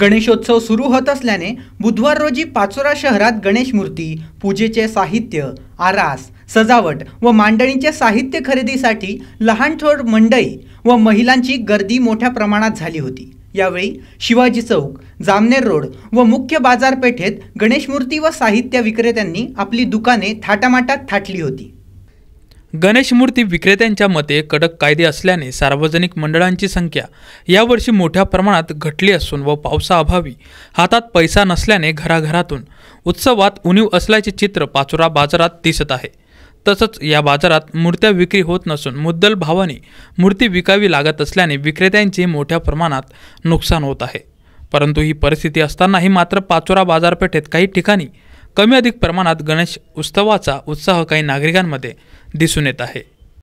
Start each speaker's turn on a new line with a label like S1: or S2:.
S1: गणेशोत्सव सुरू होत असल्याने बुधवार रोजी पाचोरा शहरात गणेश मूर्ती पूजेचे साहित्य आरास सजावट व मांडणीचे साहित्य खरेदीसाठी लहान थोर मंडई व महिलांची गर्दी मोठ्या प्रमाणात झाली होती यावेळी शिवाजी चौक जामनेर रोड व मुख्य बाजारपेठेत गणेशमूर्ती व साहित्य विक्रेत्यांनी आपली दुकाने थाटामाटात थाटली होती
S2: गणेश मूर्ती विक्रेत्यांच्या मते कडक कायदे असल्याने सार्वजनिक मंडळांची संख्या यावर्षी मोठ्या प्रमाणात घटली असून व पावसाअभावी हातात पैसा नसल्याने घराघरातून उत्सवात उणीव असल्याचे चित्र पाचोरा बाजारात दिसत आहे तसंच या बाजारात मूर्त्या विक्री होत नसून मुद्दल भावाने मूर्ती विकावी लागत असल्याने विक्रेत्यांचे मोठ्या प्रमाणात नुकसान होत आहे परंतु ही परिस्थिती असतानाही मात्र पाचोरा बाजारपेठेत काही ठिकाणी कमी अधिक प्रमाणात गणेश उत्सवाचा उत्साह काही नागरिकांमध्ये दिसून येत आहे